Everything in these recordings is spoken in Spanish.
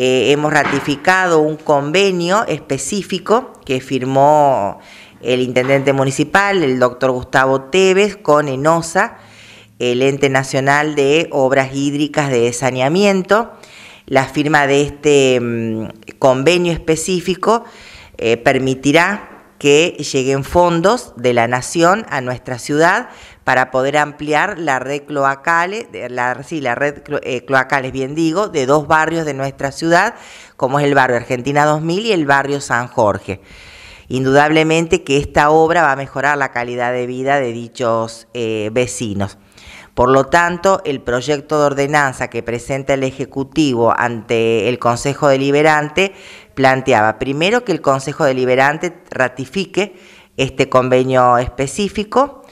Eh, hemos ratificado un convenio específico que firmó el intendente municipal, el doctor Gustavo Tevez, con ENOSA, el Ente Nacional de Obras Hídricas de Saneamiento. La firma de este mm, convenio específico eh, permitirá que lleguen fondos de la nación a nuestra ciudad para poder ampliar la red cloacales, la, sí, la red eh, cloacales, bien digo, de dos barrios de nuestra ciudad, como es el barrio Argentina 2000 y el barrio San Jorge. Indudablemente que esta obra va a mejorar la calidad de vida de dichos eh, vecinos. Por lo tanto, el proyecto de ordenanza que presenta el Ejecutivo ante el Consejo Deliberante planteaba primero que el Consejo Deliberante ratifique este convenio específico,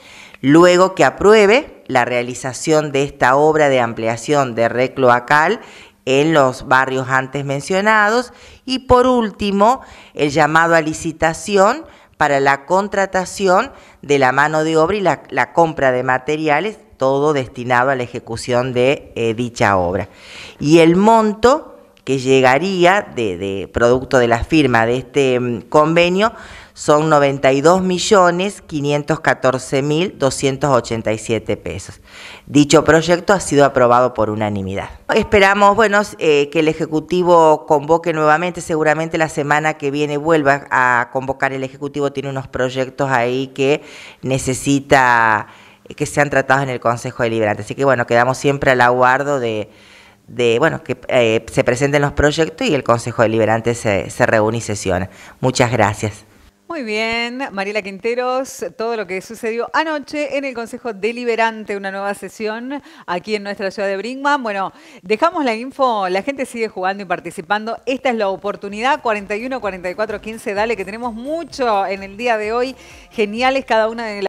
luego que apruebe la realización de esta obra de ampliación de recloacal en los barrios antes mencionados y por último el llamado a licitación para la contratación de la mano de obra y la compra de materiales todo destinado a la ejecución de eh, dicha obra. Y el monto que llegaría de, producto de la firma de este mm, convenio son 92.514.287 pesos. Dicho proyecto ha sido aprobado por unanimidad. Esperamos, bueno, eh, que el Ejecutivo convoque nuevamente, seguramente la semana que viene vuelva a convocar el Ejecutivo, tiene unos proyectos ahí que necesita... Eh, que han tratados en el Consejo Deliberante. Así que bueno, quedamos siempre al aguardo de, bueno, que eh, se presenten los proyectos y el Consejo Deliberante se, reúne y sesiona. Muchas gracias. Muy bien, Mariela Quinteros, todo lo que sucedió anoche en el Consejo Deliberante, una nueva sesión aquí en nuestra ciudad de Brinkman. Bueno, dejamos la info, la gente sigue jugando y participando. Esta es la oportunidad, 41, 44, dale, que tenemos mucho en el día de hoy. Geniales cada una de las...